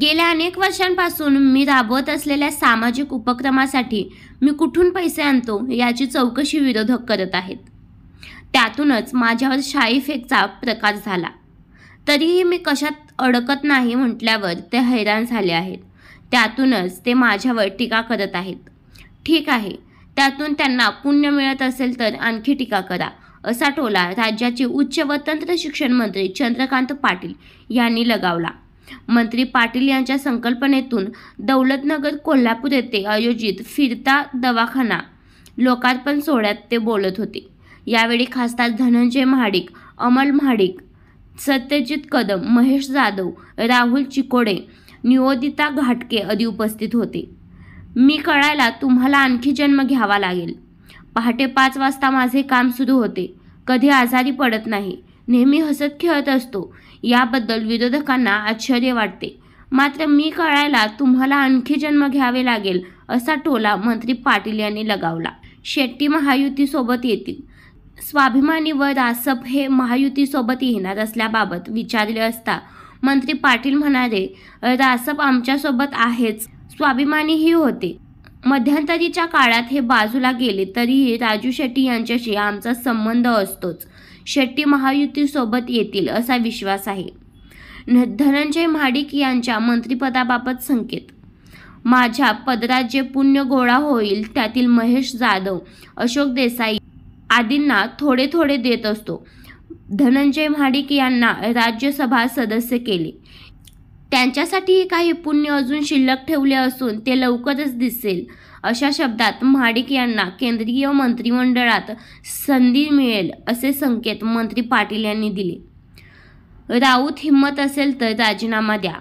गेल्या अनेक वर्षांपासून मी राबवत असलेल्या सामाजिक उपक्रमासाठी मी कुठून पैसे आणतो याची चौकशी विरोधक करत आहेत त्यातूनच माझ्यावर शाई फेकचा प्रकार झाला तरीही मी कशात अडकत नाही म्हटल्यावर ते हैराण झाले आहेत त्यातूनच ते माझ्यावर टीका करत आहेत ठीक आहे त्यातून त्यांना पुण्य मिळत असेल तर आणखी टीका करा असा टोला राज्याचे उच्च व तंत्र शिक्षण मंत्री चंद्रकांत पाटील यांनी लगावला मंत्री पाटील यांच्या संकल्पनेतून दौलतनगर कोल्हापूर येथे आयोजित फिरता दवाखाना लोकार्पण सोहळ्यात ते बोलत होते यावेळी खासदार धनंजय महाडिक अमल महाडिक सत्यजित कदम महेश जाधव राहुल चिकोडे नियोदिता घाटके आदी उपस्थित होते मी कळायला तुम्हाला आणखी जन्म घ्यावा लागेल पहाटे पाच वाजता माझे काम सुरू होते कधी आजारी पडत नाही नेहमी हसत खेळत असतो याबद्दल विरोधकांना आश्चर्य वाटते मात्र मी कळायला तुम्हाला आणखी जन्म घ्यावे लागेल असा टोला मंत्री पाटील यांनी लगावला शेट्टी महायुतीसोबत येतील स्वाभिमानी व रासप हे महायुतीसोबत येणार असल्याबाबत विचारले असता मंत्री पाटील म्हणाले रासप आमच्यासोबत आहेच स्वाभिमानीही होते मध्यंतरीच्या काळात हे बाजूला गेले तरीही राजू शेट्टी यांच्याशी आमचा संबंध असतोच शेट्टी महायुतीसोबत येतील असा विश्वास आहे धनंजय महाडिक यांच्या मंत्रिपदाबाबत संकेत माझ्या पदरात जे पुण्य गोळा होईल त्यातील महेश जाधव अशोक देसाई आदींना थोडे थोडे देत असतो धनंजय महाडिक यांना राज्यसभा सदस्य केले त्यांच्यासाठीही काही पुण्य अजून शिल्लक ठेवले असून ते लवकरच दिसेल अशा शब्दात महाडिक यांना केंद्रीय मंत्रिमंडळात संधी मिळेल असे संकेत मंत्री पाटील यांनी दिले राऊत हिंमत असेल तर राजीनामा द्या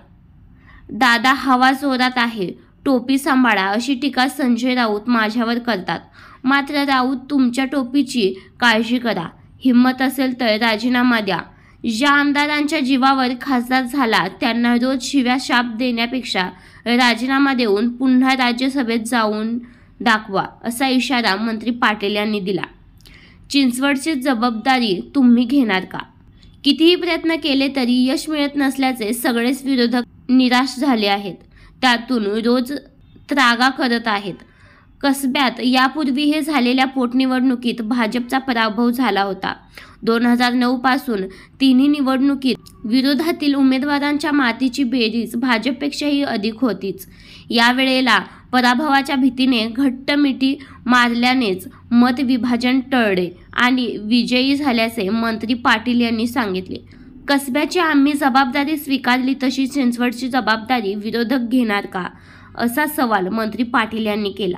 दादा हवा जोरात आहे टोपी सांभाळा अशी टीका संजय राऊत माझ्यावर करतात मात्र राऊत तुमच्या टोपीची काळजी करा हिंमत असेल तर राजीनामा द्या ज्या आमदारांच्या जीवावर खासदार झाला त्यांना रोज शिव्या शाप देण्यापेक्षा राजीनामा देऊन पुन्हा राज्यसभेत जाऊन दाखवा असा इशारा मंत्री पाटील यांनी दिला चिंचवडची जबाबदारी तुम्ही घेणार का कितीही प्रयत्न केले तरी यश मिळत नसल्याचे सगळेच विरोधक निराश झाले आहेत त्यातून रोज त्रागा करत आहेत कसब्यात यापूर्वी हे झालेल्या पोटनिवडणुकीत भाजपचा पराभव झाला होता दोन हजार नऊ पासून तिन्ही निवडणुकीत विरोधातील उमेदवारांच्या मातीची बेरीज भाजपपेक्षाही अधिक होतीच यावेळेला पराभवाच्या भीतीने घट्ट मिठी मारल्यानेच मतविभाजन टळले आणि विजयी झाल्याचे मंत्री पाटील यांनी सांगितले कसब्याची आम्ही जबाबदारी स्वीकारली तशी चिंचवडची जबाबदारी विरोधक घेणार का असा सवाल मंत्री पाटील यांनी केला